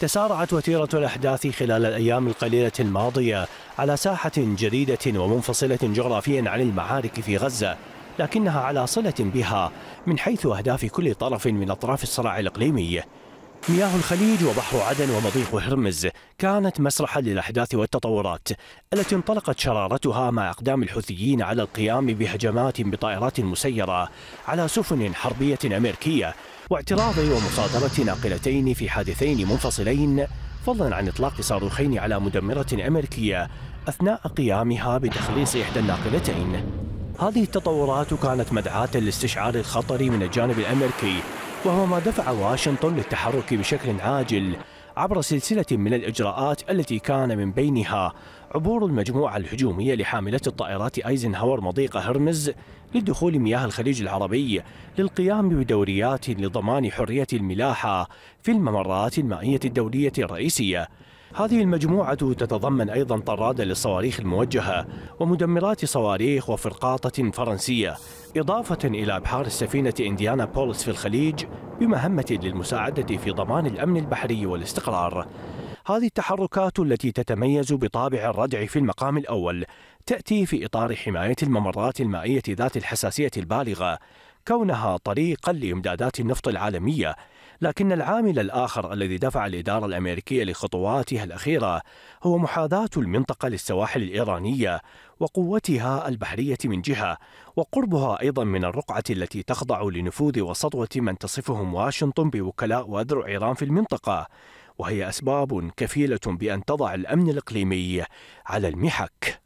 تسارعت وتيرة الأحداث خلال الأيام القليلة الماضية على ساحة جديدة ومنفصلة جغرافيا عن المعارك في غزة لكنها على صلة بها من حيث أهداف كل طرف من أطراف الصراع الإقليمي مياه الخليج وبحر عدن ومضيق هرمز كانت مسرحا للأحداث والتطورات التي انطلقت شرارتها مع أقدام الحوثيين على القيام بهجمات بطائرات مسيرة على سفن حربية أمريكية واعتراض ومصادرة ناقلتين في حادثين منفصلين فضلا عن إطلاق صاروخين على مدمرة أمريكية أثناء قيامها بتخليص إحدى الناقلتين هذه التطورات كانت مدعاة لاستشعار الخطر من الجانب الأمريكي وهو ما دفع واشنطن للتحرك بشكل عاجل عبر سلسلة من الإجراءات التي كان من بينها عبور المجموعة الهجومية لحاملة الطائرات أيزنهاور مضيق هرمز للدخول مياه الخليج العربي للقيام بدوريات لضمان حرية الملاحة في الممرات المائية الدولية الرئيسية هذه المجموعة تتضمن أيضا طراد للصواريخ الموجهة ومدمرات صواريخ وفرقاطة فرنسية إضافة إلى أبحار السفينة إنديانا بولس في الخليج بمهمة للمساعدة في ضمان الأمن البحري والاستقرار هذه التحركات التي تتميز بطابع الردع في المقام الأول تأتي في إطار حماية الممرات المائية ذات الحساسية البالغة كونها طريقا لإمدادات النفط العالمية لكن العامل الآخر الذي دفع الإدارة الأمريكية لخطواتها الأخيرة هو محاذاة المنطقة للسواحل الإيرانية وقوتها البحرية من جهة وقربها أيضا من الرقعة التي تخضع لنفوذ وسطوة من تصفهم واشنطن بوكلاء وأذرع إيران في المنطقة وهي أسباب كفيلة بأن تضع الأمن الإقليمي على المحك